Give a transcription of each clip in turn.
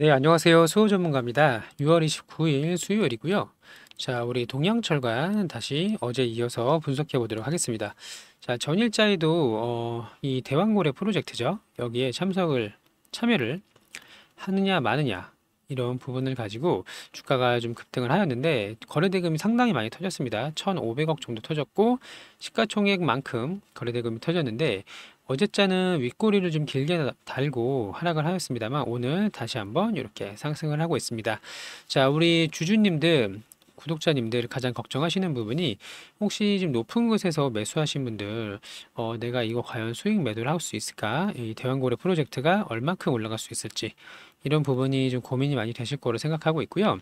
네, 안녕하세요. 수호 전문가입니다. 6월 29일 수요일이고요. 자, 우리 동양철관 다시 어제 이어서 분석해 보도록 하겠습니다. 자, 전일자에도 어, 이 대왕고래 프로젝트죠. 여기에 참석을 참여를 하느냐 마느냐 이런 부분을 가지고 주가가 좀 급등을 하였는데 거래대금이 상당히 많이 터졌습니다. 1,500억 정도 터졌고 시가총액만큼 거래대금이 터졌는데 어제자는 윗꼬리를 좀 길게 달고 하락을 하였습니다만 오늘 다시 한번 이렇게 상승을 하고 있습니다. 자, 우리 주주님들 구독자님들 가장 걱정하시는 부분이 혹시 지금 높은 곳에서 매수하신 분들 어, 내가 이거 과연 수익 매도를 할 수 있을까 이 대왕고래 프로젝트가 얼마큼 올라갈 수 있을지 이런 부분이 좀 고민이 많이 되실 거로 생각하고 있고요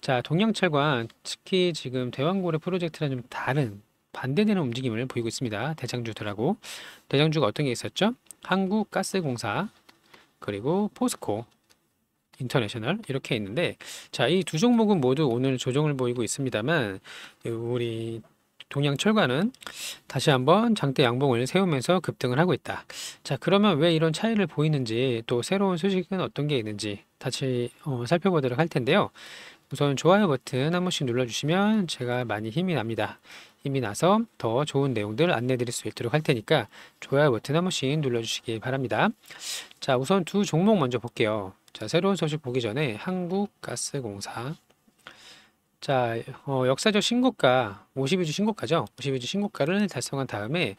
자동양철과 특히 지금 대왕고래 프로젝트랑 좀 다른 반대되는 움직임을 보이고 있습니다. 대장주들하고 대장주가 어떤 게 있었죠? 한국가스공사 그리고 포스코 인터내셔널 이렇게 있는데 자 이 두 종목은 모두 오늘 조정을 보이고 있습니다만 우리 동양철과는 다시 한번 장대 양봉을 세우면서 급등을 하고 있다. 자 그러면 왜 이런 차이를 보이는지 또 새로운 소식은 어떤 게 있는지 다시 어, 살펴보도록 할 텐데요. 우선 좋아요 버튼 한 번씩 눌러주시면 제가 많이 힘이 납니다. 힘이 나서 더 좋은 내용들 안내드릴 수 있도록 할 테니까 좋아요 버튼 한 번씩 눌러주시기 바랍니다. 자 우선 두 종목 먼저 볼게요. 자 새로운 소식 보기 전에 한국가스공사 자 어, 역사적 신고가 52주 신고가죠. 52주 신고가를 달성한 다음에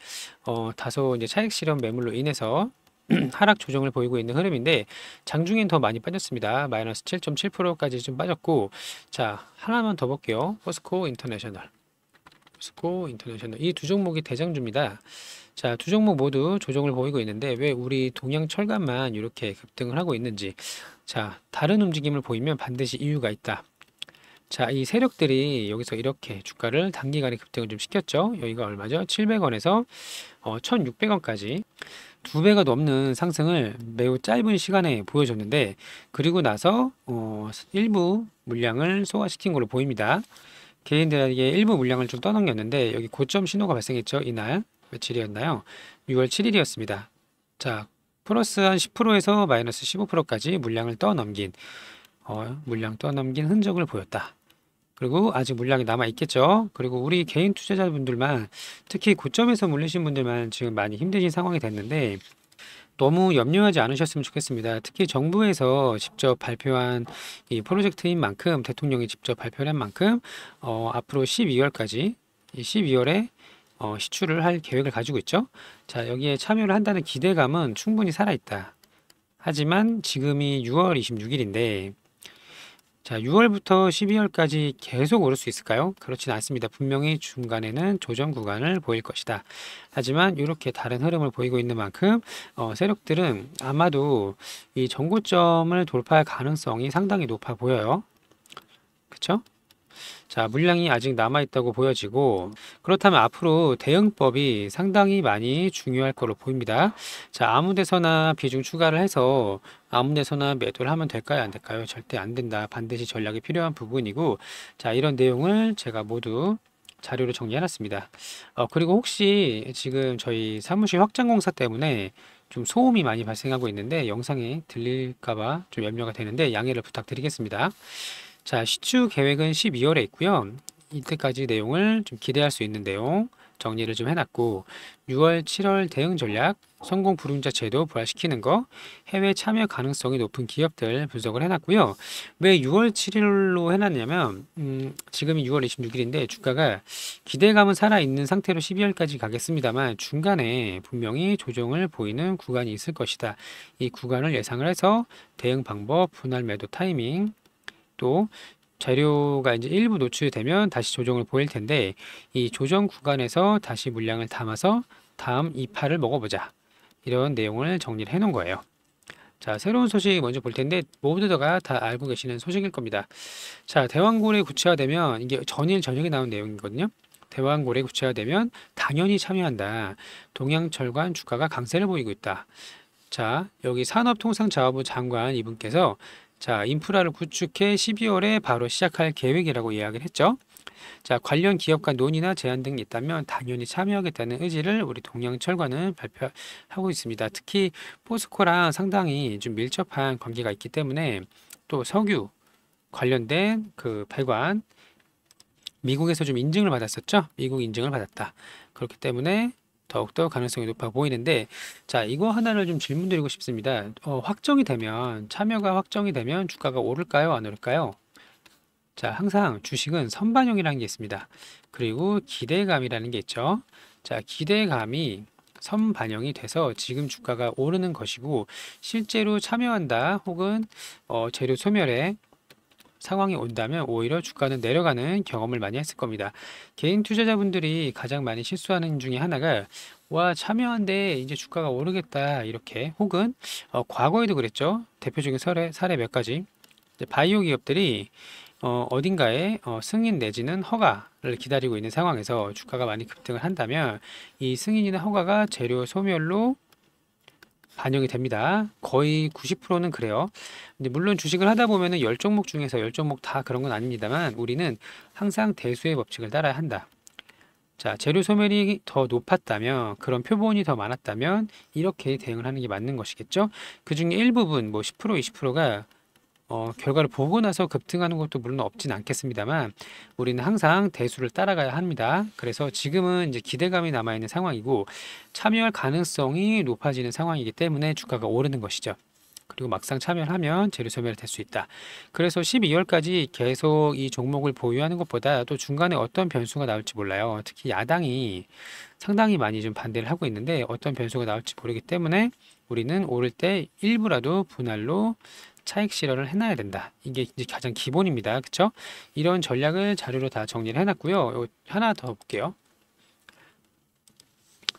어, 다소 이제 차익 실현 매물로 인해서 하락 조정을 보이고 있는 흐름인데 장중엔 더 많이 빠졌습니다. 마이너스 7.7%까지 좀 빠졌고 자 하나만 더 볼게요. 포스코 인터내셔널 스코 인터내셔널 이 두 종목이 대장주입니다. 자, 두 종목 모두 조정을 보이고 있는데 왜 우리 동양 철강만 이렇게 급등을 하고 있는지 자, 다른 움직임을 보이면 반드시 이유가 있다. 자, 이 세력들이 여기서 이렇게 주가를 단기간에 급등을 좀 시켰죠. 여기가 얼마죠? 700원에서 어, 1600원까지 두 배가 넘는 상승을 매우 짧은 시간에 보여줬는데 그리고 나서 어, 일부 물량을 소화시킨 걸로 보입니다. 개인들에게 일부 물량을 좀 떠넘겼는데 여기 고점 신호가 발생했죠. 이날 며칠이었나요? 6월 7일이었습니다. 자, 플러스 한 10%에서 마이너스 15%까지 물량을 떠넘긴 어, 물량 떠넘긴 흔적을 보였다. 그리고 아직 물량이 남아 있겠죠. 그리고 우리 개인 투자자분들만 특히 고점에서 물리신 분들만 지금 많이 힘드신 상황이 됐는데 너무 염려하지 않으셨으면 좋겠습니다. 특히 정부에서 직접 발표한 이 프로젝트인 만큼 대통령이 직접 발표한 만큼 어, 앞으로 12월까지 12월에 어, 시추를 할 계획을 가지고 있죠. 자 여기에 참여를 한다는 기대감은 충분히 살아있다. 하지만 지금이 6월 26일인데 자, 6월부터 12월까지 계속 오를 수 있을까요? 그렇진 않습니다. 분명히 중간에는 조정 구간을 보일 것이다. 하지만 이렇게 다른 흐름을 보이고 있는 만큼 어, 세력들은 아마도 이 정고점을 돌파할 가능성이 상당히 높아 보여요. 그렇죠? 자, 물량이 아직 남아있다고 보여지고 그렇다면 앞으로 대응법이 상당히 많이 중요할 것으로 보입니다. 자, 아무 데서나 비중 추가를 해서 아무 데서나 매도를 하면 될까요? 안 될까요? 절대 안 된다. 반드시 전략이 필요한 부분이고 자, 이런 내용을 제가 모두 자료를 정리해놨습니다. 어, 그리고 혹시 지금 저희 사무실 확장 공사 때문에 좀 소음이 많이 발생하고 있는데 영상이 들릴까봐 좀 염려가 되는데 양해를 부탁드리겠습니다. 자, 시추 계획은 12월에 있고요. 이때까지 내용을 좀 기대할 수 있는 내용 정리를 좀 해놨고 6월, 7월 대응 전략, 성공 불임자 제도 부활시키는 거, 해외 참여 가능성이 높은 기업들 분석을 해놨고요. 왜 6월 7일로 해놨냐면 음, 지금이 6월 26일인데 주가가 기대감은 살아있는 상태로 12월까지 가겠습니다만 중간에 분명히 조정을 보이는 구간이 있을 것이다. 이 구간을 예상을 해서 대응 방법, 분할 매도 타이밍, 또재료가 이제 일부 노출되면 다시 조정을 보일 텐데 이 조정 구간에서 다시 물량을 담아서 다음 이파를 먹어보자 이런 내용을 정리를 해 놓은 거예요. 자 새로운 소식 먼저 볼 텐데 모두가 다 알고 계시는 소식일 겁니다. 자 대왕고래 구체화되면 이게 전일 저녁에 나온 내용이거든요. 대왕고래 구체화되면 당연히 참여한다. 동양철관 주가가 강세를 보이고 있다. 자 여기 산업통상자원부 장관 이분께서 자, 인프라를 구축해 12월에 바로 시작할 계획이라고 이야기를 했죠. 자, 관련 기업과 논의나 제안 등이 있다면 당연히 참여하겠다는 의지를 우리 동양철과는 발표하고 있습니다. 특히 포스코랑 상당히 좀 밀접한 관계가 있기 때문에 또 석유 관련된 그 발관 미국에서 좀 인증을 받았었죠. 미국 인증을 받았다. 그렇기 때문에 더욱더 가능성이 높아 보이는데 자 이거 하나를 좀 질문드리고 싶습니다. 어, 확정이 되면 참여가 확정이 되면 주가가 오를까요 안 오를까요? 자 항상 주식은 선반영이라는 게 있습니다. 그리고 기대감이라는 게 있죠. 자 기대감이 선반영이 돼서 지금 주가가 오르는 것이고 실제로 참여한다 혹은 어, 재료 소멸에 상황이 온다면 오히려 주가는 내려가는 경험을 많이 했을 겁니다. 개인 투자자분들이 가장 많이 실수하는 중에 하나가 와 참여한데 이제 주가가 오르겠다 이렇게 혹은 어, 과거에도 그랬죠. 대표적인 사례, 사례 몇 가지 바이오 기업들이 어, 어딘가에 어, 승인 내지는 허가를 기다리고 있는 상황에서 주가가 많이 급등을 한다면 이 승인이나 허가가 재료 소멸로 반영이 됩니다. 거의 90%는 그래요. 근데 물론 주식을 하다 보면은 0 종목 중에서 1 0 종목 다 그런 건 아닙니다만 우리는 항상 대수의 법칙을 따라야 한다. 자, 재료 소멸이 더 높았다면 그런 표본이 더 많았다면 이렇게 대응을 하는 게 맞는 것이겠죠. 그 중에 일부분 뭐10% 20%가 어, 결과를 보고 나서 급등하는 것도 물론 없진 않겠습니다만 우리는 항상 대수를 따라가야 합니다. 그래서 지금은 이제 기대감이 남아 있는 상황이고 참여할 가능성이 높아지는 상황이기 때문에 주가가 오르는 것이죠. 그리고 막상 참여하면 재료 소멸이 될 수 있다. 그래서 12월까지 계속 이 종목을 보유하는 것보다 또 중간에 어떤 변수가 나올지 몰라요. 특히 야당이 상당히 많이 좀 반대를 하고 있는데 어떤 변수가 나올지 모르기 때문에 우리는 오를 때 일부라도 분할로 차익 실현을 해놔야 된다. 이게 이제 가장 기본입니다. 그쵸? 이런 전략을 자료로 다 정리를 해놨고요. 하나 더 볼게요.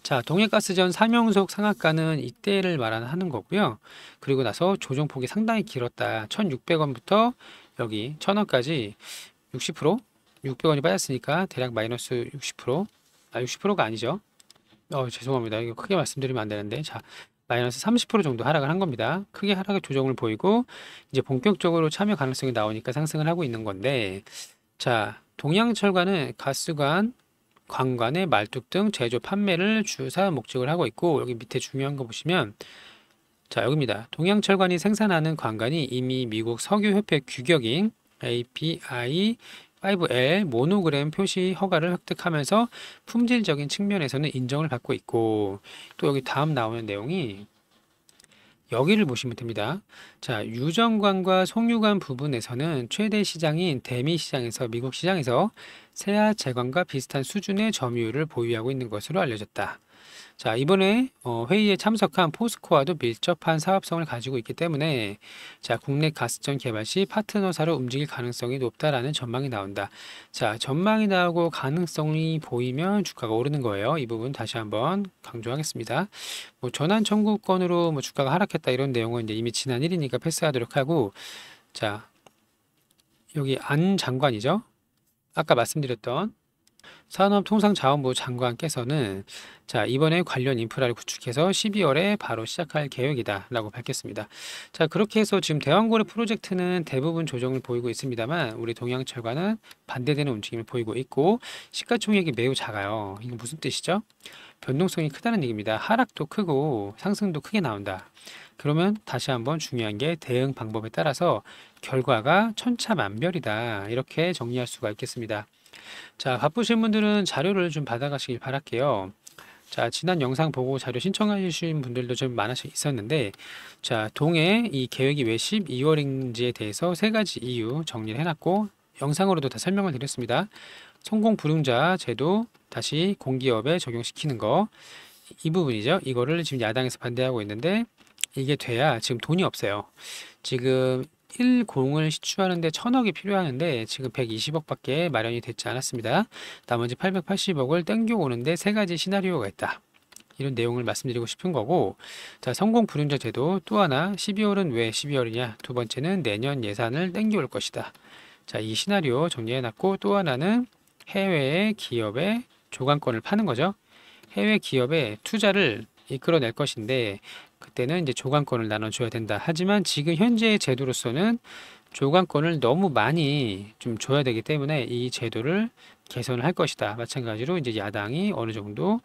자, 동해가스전 삼형석 상한가는 이때를 말하는 거고요. 그리고 나서 조정폭이 상당히 길었다. 1600원부터 여기 1000원까지 60% 600원이 빠졌으니까 대략 마이너스 60%, 아 60%가 아니죠. 어, 죄송합니다. 이거 크게 말씀드리면 안 되는데. 자, 마이너스 30% 정도 하락을 한 겁니다. 크게 하락의 조정을 보이고 이제 본격적으로 참여 가능성이 나오니까 상승을 하고 있는 건데 자동양철관은 가스관 관관의 말뚝 등 제조 판매를 주사 목적을 하고 있고 여기 밑에 중요한 거 보시면 자 여기입니다. 동양철관이 생산하는 관관이 이미 미국 석유협회 규격인 API 5L 모노그램 표시 허가를 획득하면서 품질적인 측면에서는 인정을 받고 있고 또 여기 다음 나오는 내용이 여기를 보시면 됩니다. 자, 유정관과 송유관 부분에서는 최대 시장인 대미 시장에서 미국 시장에서 세아 재관과 비슷한 수준의 점유율을 보유하고 있는 것으로 알려졌다. 자, 이번에 어, 회의에 참석한 포스코와도 밀접한 사업성을 가지고 있기 때문에 자, 국내 가스전 개발 시 파트너사로 움직일 가능성이 높다라는 전망이 나온다. 자, 전망이 나오고 가능성이 보이면 주가가 오르는 거예요. 이 부분 다시 한번 강조하겠습니다. 뭐 전환 청구권으로 뭐 주가가 하락했다 이런 내용은 이제 이미 지난 일이니까 패스하도록 하고 자, 여기 안 장관이죠. 아까 말씀드렸던 산업통상자원부 장관께서는 자, 이번에 관련 인프라를 구축해서 12월에 바로 시작할 계획이다 라고 밝혔습니다. 자, 그렇게 해서 지금 대왕고래 프로젝트는 대부분 조정을 보이고 있습니다만 우리 동양철과는 반대되는 움직임을 보이고 있고 시가총액이 매우 작아요. 이게 무슨 뜻이죠? 변동성이 크다는 얘기입니다. 하락도 크고 상승도 크게 나온다. 그러면 다시 한번 중요한 게 대응 방법에 따라서 결과가 천차만별이다. 이렇게 정리할 수가 있겠습니다. 자, 바쁘신 분들은 자료를 좀 받아가시길 바랄게요. 자, 지난 영상 보고 자료 신청하신 분들도 좀 많아서 있었는데, 자, 동해 이 계획이 왜 12월인지에 대해서 세 가지 이유 정리를 해놨고, 영상으로도 다 설명을 드렸습니다. 성공 불용자 제도 다시 공기업에 적용시키는 거, 이 부분이죠. 이거를 지금 야당에서 반대하고 있는데, 이게 돼야 지금 돈이 없어요. 지금 10을 시추하는데 1000억이 필요하는데 지금 120억밖에 마련이 되지 않았습니다. 나머지 880억을 땡겨오는데 세 가지 시나리오가 있다. 이런 내용을 말씀드리고 싶은 거고 자 성공 불임자 제도 또 하나 12월은 왜 12월이냐 두 번째는 내년 예산을 땡겨올 것이다. 자 이 시나리오 정리해놨고 또 하나는 해외의 기업의 조관권을 파는 거죠. 해외 기업의 투자를 이끌어낼 것인데 때는 이제 조관권을 나눠줘야 된다. 하지만 지금 현재의 제도로서는 조관권을 너무 많이 좀 줘야 되기 때문에 이 제도를 개선을 할 것이다. 마찬가지로 이제 야당이 어느 정도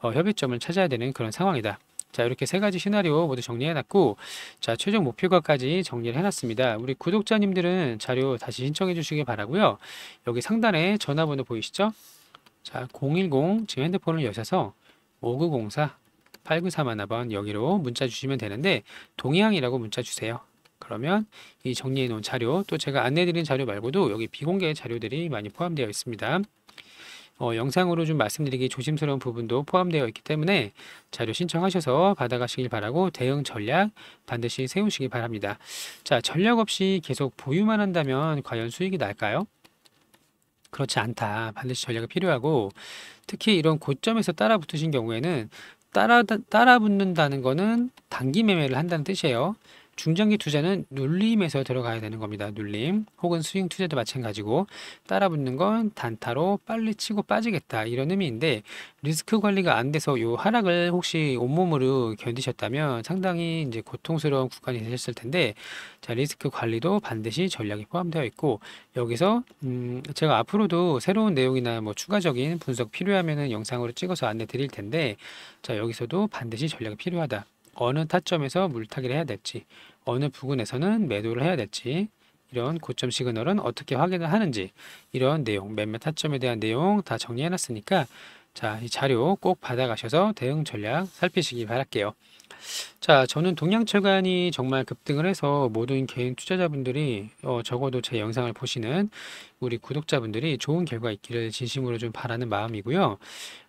어, 협의점을 찾아야 되는 그런 상황이다. 자 이렇게 세 가지 시나리오 모두 정리해놨고 자 최종 목표가까지 정리를 해놨습니다. 우리 구독자님들은 자료 다시 신청해 주시길 바라고요. 여기 상단에 전화번호 보이시죠? 자 010 지금 핸드폰을 여셔서 5904 8941번 여기로 문자 주시면 되는데 동향이라고 문자 주세요. 그러면 이 정리해 놓은 자료 또 제가 안내드린 자료 말고도 여기 비공개 자료들이 많이 포함되어 있습니다. 어, 영상으로 좀 말씀드리기 조심스러운 부분도 포함되어 있기 때문에 자료 신청하셔서 받아가시길 바라고 대응 전략 반드시 세우시기 바랍니다. 자, 전략 없이 계속 보유만 한다면 과연 수익이 날까요? 그렇지 않다. 반드시 전략이 필요하고 특히 이런 고점에서 따라 붙으신 경우에는 따라, 따라 붙는다는 거는 단기 매매를 한다는 뜻이에요. 중장기 투자는 눌림에서 들어가야 되는 겁니다. 눌림 혹은 스윙 투자도 마찬가지고 따라붙는 건 단타로 빨리 치고 빠지겠다 이런 의미인데 리스크 관리가 안 돼서 요 하락을 혹시 온몸으로 견디셨다면 상당히 이제 고통스러운 구간이 되셨을 텐데 자 리스크 관리도 반드시 전략이 포함되어 있고 여기서 음 제가 앞으로도 새로운 내용이나 뭐 추가적인 분석 필요하면은 영상으로 찍어서 안내 드릴 텐데 자 여기서도 반드시 전략이 필요하다. 어느 타점에서 물타기를 해야 될지 어느 부분에서는 매도를 해야 될지 이런 고점 시그널은 어떻게 확인을 하는지 이런 내용 몇몇 타점에 대한 내용 다 정리해 놨으니까 자 이 자료 꼭 받아가셔서 대응 전략 살피시기 바랄게요. 자 저는 동양철간이 정말 급등을 해서 모든 개인 투자자분들이 어, 적어도 제 영상을 보시는 우리 구독자분들이 좋은 결과 있기를 진심으로 좀 바라는 마음이고요.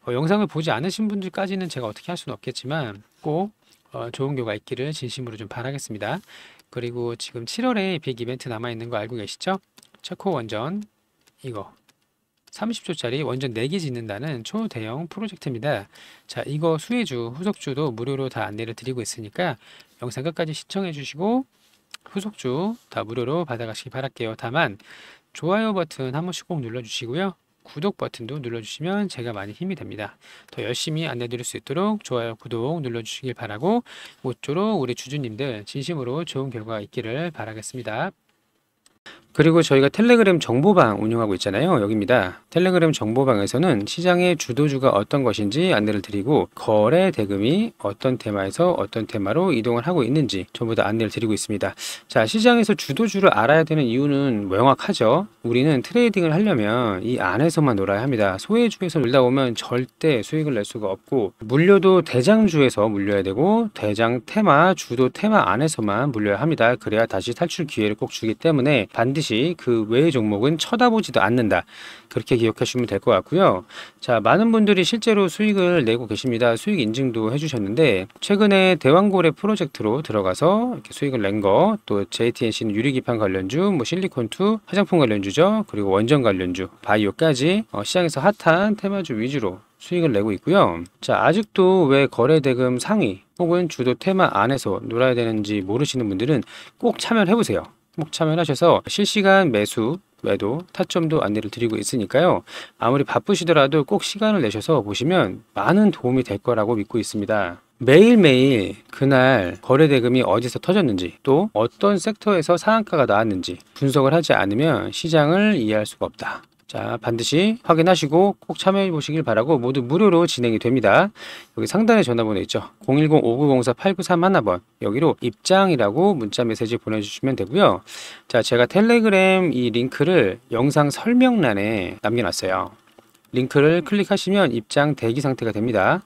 어, 영상을 보지 않으신 분들까지는 제가 어떻게 할 수는 없겠지만 꼭 어, 좋은 교과 있기를 진심으로 좀 바라겠습니다. 그리고 지금 7월에 빅 이벤트 남아있는 거 알고 계시죠? 체코 원전 이거 30초짜리 원전 4개 짓는다는 초대형 프로젝트입니다. 자 이거 수혜주 후속주도 무료로 다 안내를 드리고 있으니까 영상 끝까지 시청해 주시고 후속주 다 무료로 받아가시기 바랄게요. 다만 좋아요 버튼 한 번씩 꼭 눌러주시고요. 구독 버튼도 눌러주시면 제가 많이 힘이 됩니다. 더 열심히 안내드릴 수 있도록 좋아요, 구독 눌러주시길 바라고 모쪼록 우리 주주님들 진심으로 좋은 결과 가 있기를 바라겠습니다. 그리고 저희가 텔레그램 정보방 운영하고 있잖아요. 여기입니다. 텔레그램 정보방에서는 시장의 주도주가 어떤 것인지 안내를 드리고 거래 대금이 어떤 테마에서 어떤 테마로 이동을 하고 있는지 전부 다 안내를 드리고 있습니다. 자, 시장에서 주도주를 알아야 되는 이유는 명확하죠. 우리는 트레이딩을 하려면 이 안에서만 놀아야 합니다. 소외주에서 놀다 오면 절대 수익을 낼 수가 없고 물려도 대장주에서 물려야 되고 대장 테마, 주도 테마 안에서만 물려야 합니다. 그래야 다시 탈출 기회를 꼭 주기 때문에 반드시 반드시 그 외의 종목은 쳐다보지도 않는다. 그렇게 기억하시면 될 것 같고요. 자, 많은 분들이 실제로 수익을 내고 계십니다. 수익 인증도 해주셨는데 최근에 대왕고래 프로젝트로 들어가서 이렇게 수익을 낸 거, 또 JTNC는 유리기판 관련주, 뭐실리콘투 화장품 관련주죠. 그리고 원전 관련주, 바이오까지 어, 시장에서 핫한 테마주 위주로 수익을 내고 있고요. 자, 아직도 왜 거래 대금 상위 혹은 주도 테마 안에서 놀아야 되는지 모르시는 분들은 꼭 참여해 를 보세요. 목 참여하셔서 실시간 매수 매도 타점도 안내를 드리고 있으니까요. 아무리 바쁘시더라도 꼭 시간을 내셔서 보시면 많은 도움이 될 거라고 믿고 있습니다. 매일매일 그날 거래 대금이 어디서 터졌는지 또 어떤 섹터에서 상한가가 나왔는지 분석을 하지 않으면 시장을 이해할 수가 없다. 자 반드시 확인하시고 꼭 참여해 보시길 바라고 모두 무료로 진행이 됩니다. 여기 상단에 전화번호 있죠. 010-5904-8931번 여기로 입장이라고 문자 메시지 보내주시면 되고요. 자 제가 텔레그램 이 링크를 영상 설명란에 남겨놨어요. 링크를 클릭하시면 입장 대기 상태가 됩니다.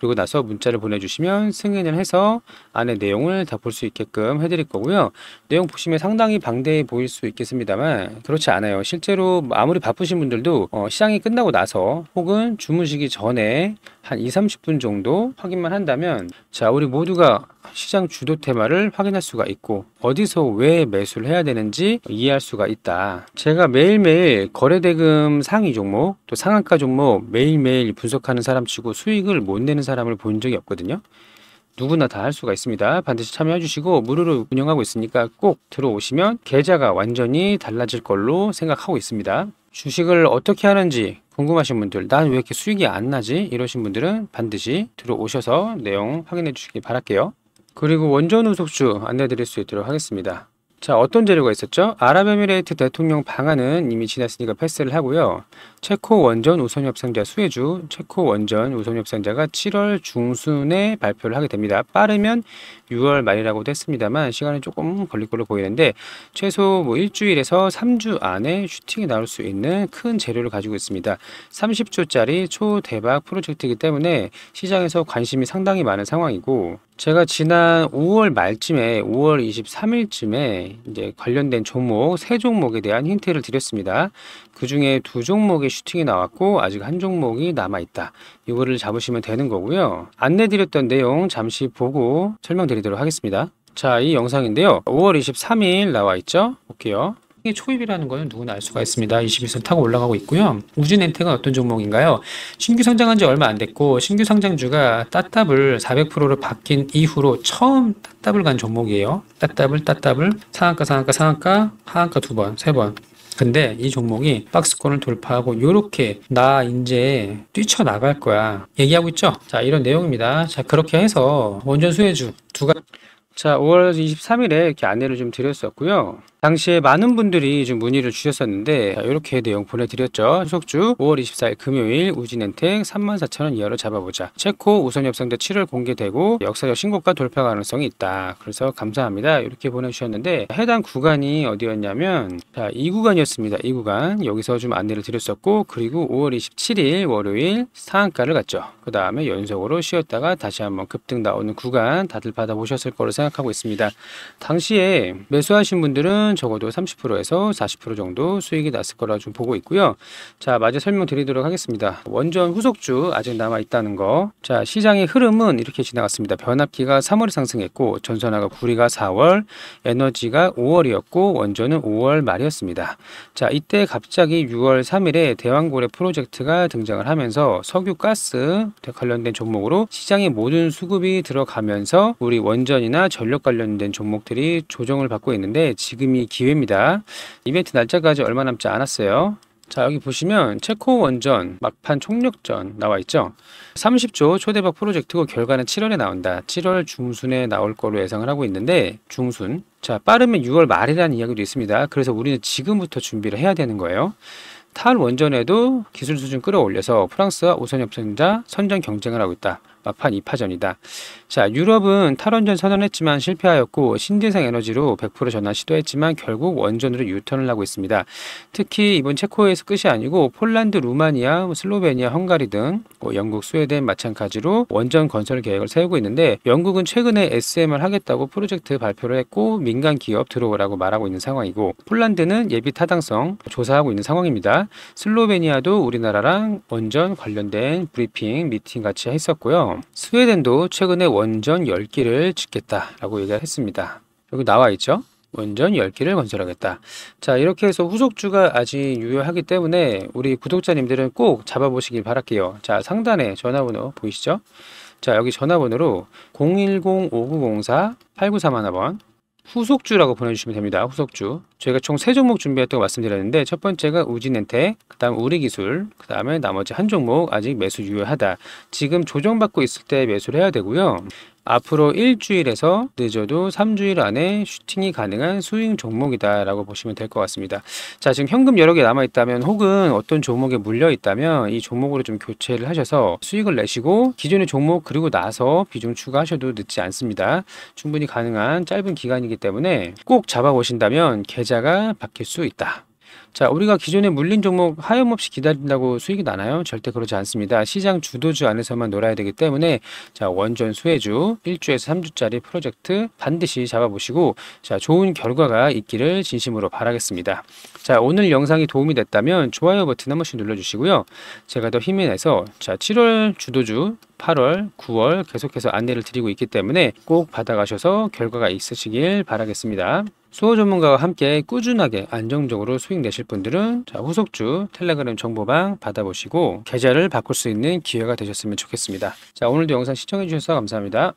그리고 나서 문자를 보내주시면 승인을 해서 안에 내용을 다 볼 수 있게끔 해드릴 거고요. 내용 보시면 상당히 방대해 보일 수 있겠습니다만 그렇지 않아요. 실제로 아무리 바쁘신 분들도 어, 시장이 끝나고 나서 혹은 주무시기 전에 한 2, 30분 정도 확인만 한다면 자 우리 모두가 시장 주도 테마를 확인할 수가 있고 어디서 왜 매수를 해야 되는지 이해할 수가 있다. 제가 매일매일 거래대금 상위 종목 또 상한가 종목 매일매일 분석하는 사람치고 수익을 못 내는 사람을 본 적이 없거든요. 누구나 다 할 수가 있습니다. 반드시 참여해 주시고 무료로 운영하고 있으니까 꼭 들어오시면 계좌가 완전히 달라질 걸로 생각하고 있습니다. 주식을 어떻게 하는지 궁금하신 분들 난 왜 이렇게 수익이 안 나지 이러신 분들은 반드시 들어오셔서 내용 확인해 주시기 바랄게요. 그리고 원전 우속주 안내 드릴 수 있도록 하겠습니다. 자, 어떤 재료가 있었죠? 아랍에미레이트 대통령 방안은 이미 지났으니까 패스를 하고요. 체코 원전 우선 협상자 수혜주, 체코 원전 우선 협상자가 7월 중순에 발표를 하게 됩니다. 빠르면 6월 말이라고됐습니다만 시간이 조금 걸릴 걸로 보이는데 최소 뭐 일주일에서 3주 안에 슈팅이 나올 수 있는 큰 재료를 가지고 있습니다. 30조짜리 초대박 프로젝트이기 때문에 시장에서 관심이 상당히 많은 상황이고 제가 지난 5월 말쯤에 5월 23일쯤에 이제 관련된 종목 세 종목에 대한 힌트를 드렸습니다. 그 중에 두 종목의 슈팅이 나왔고 아직 한 종목이 남아 있다. 이거를 잡으시면 되는 거고요. 안내 드렸던 내용 잠시 보고 설명드리도록 하겠습니다. 자, 이 영상인데요. 5월 23일 나와 있죠? 볼게요. 초입이라는 것은 누구나 알 수가 있습니다. 21선 타고 올라가고 있고요. 우주엔텍은 어떤 종목인가요? 신규 상장한 지 얼마 안 됐고 신규 상장주가 따따블 400%로 바뀐 이후로 처음 따따블 간 종목이에요. 따따블 따따블 상한가 상한가 상한가 하한가 두 번, 세 번. 근데 이 종목이 박스권을 돌파하고 요렇게 나 이제 뛰쳐나갈 거야 얘기하고 있죠 자 이런 내용입니다 자 그렇게 해서 원전 수혜주 두가 자 5월 23일에 이렇게 안내를 좀 드렸었고요 당시에 많은 분들이 좀 문의를 주셨었는데 이렇게 내용 보내드렸죠. 후속주 5월 24일 금요일 우진엔텍 34,000원 이하로 잡아보자. 체코 우선 협상대 7월 공개되고 역사적 신고가 돌파 가능성이 있다. 그래서 감사합니다. 이렇게 보내주셨는데 해당 구간이 어디였냐면 자, 이 구간이었습니다. 이 구간 여기서 좀 안내를 드렸었고 그리고 5월 27일 월요일 상한가를 갔죠. 그 다음에 연속으로 쉬었다가 다시 한번 급등 나오는 구간 다들 받아보셨을 거로 생각하고 있습니다. 당시에 매수하신 분들은 적어도 30%에서 40% 정도 수익이 났을 거라 좀 보고 있고요. 자, 마저 설명드리도록 하겠습니다. 원전 후속주 아직 남아 있다는 거. 자, 시장의 흐름은 이렇게 지나갔습니다. 변압기가 3월에 상승했고 전선화가 구리가 4월, 에너지가 5월이었고 원전은 5월 말이었습니다. 자, 이때 갑자기 6월 3일에 대왕고래 프로젝트가 등장을 하면서 석유 가스 관련된 종목으로 시장의 모든 수급이 들어가면서 우리 원전이나 전력 관련된 종목들이 조정을 받고 있는데 지금이 기회입니다. 이벤트 날짜까지 얼마 남지 않았어요. 자 여기 보시면 체코 원전 막판 총력전 나와 있죠 30조 초대박 프로젝트고 결과는 7월에 나온다 7월 중순에 나올 거로 예상을 하고 있는데 중순 자 빠르면 6월 말이라는 이야기도 있습니다 그래서 우리는 지금부터 준비를 해야 되는 거예요 탈 원전에도 기술 수준 끌어올려서 프랑스와 우선 협상자 선전 경쟁을 하고 있다 막판 2파전이다. 자, 유럽은 탈원전 선언했지만 실패하였고 신재생 에너지로 100% 전환 시도했지만 결국 원전으로 유턴을 하고 있습니다. 특히 이번 체코에서 끝이 아니고 폴란드, 루마니아, 슬로베니아, 헝가리 등 뭐 영국, 스웨덴 마찬가지로 원전 건설 계획을 세우고 있는데 영국은 최근에 SM을 하겠다고 프로젝트 발표를 했고 민간 기업 들어오라고 말하고 있는 상황이고 폴란드는 예비 타당성 조사하고 있는 상황입니다. 슬로베니아도 우리나라랑 원전 관련된 브리핑 미팅 같이 했었고요. 스웨덴도 최근에 원전 10기를 짓겠다라고 얘기를 했습니다. 여기 나와 있죠? 원전 10기를 건설하겠다. 자, 이렇게 해서 후속주가 아직 유효하기 때문에 우리 구독자님들은 꼭 잡아보시길 바랄게요. 자, 상단에 전화번호 보이시죠? 자, 여기 전화번호로 010-5904-8931번 후속주라고 보내주시면 됩니다. 후속주. 저희가 총 세 종목 준비했다고 말씀드렸는데 첫 번째가 우진엔텍, 그 다음 우리기술, 그 다음에 나머지 한 종목 아직 매수 유효하다. 지금 조정받고 있을 때 매수를 해야 되고요. 앞으로 일주일에서 늦어도 3주일 안에 슈팅이 가능한 스윙 종목이다라고 보시면 될 것 같습니다. 자, 지금 현금 여러 개 남아 있다면 혹은 어떤 종목에 물려 있다면 이 종목으로 좀 교체를 하셔서 수익을 내시고 기존의 종목 그리고 나서 비중 추가하셔도 늦지 않습니다. 충분히 가능한 짧은 기간이기 때문에 꼭 잡아 보신다면 계좌가 바뀔 수 있다. 자, 우리가 기존에 물린 종목 하염없이 기다린다고 수익이 나나요? 절대 그러지 않습니다. 시장 주도주 안에서만 놀아야 되기 때문에 자, 원전 수혜주 1주에서 3주짜리 프로젝트 반드시 잡아보시고 자, 좋은 결과가 있기를 진심으로 바라겠습니다. 자, 오늘 영상이 도움이 됐다면 좋아요 버튼 한 번씩 눌러주시고요. 제가 더 힘이 내서 자, 7월 주도주 8월, 9월 계속해서 안내를 드리고 있기 때문에 꼭 받아가셔서 결과가 있으시길 바라겠습니다. 수호 전문가와 함께 꾸준하게 안정적으로 수익 내실 분들은 자, 후속주 텔레그램 정보방 받아보시고 계좌를 바꿀 수 있는 기회가 되셨으면 좋겠습니다. 자 오늘도 영상 시청해주셔서 감사합니다.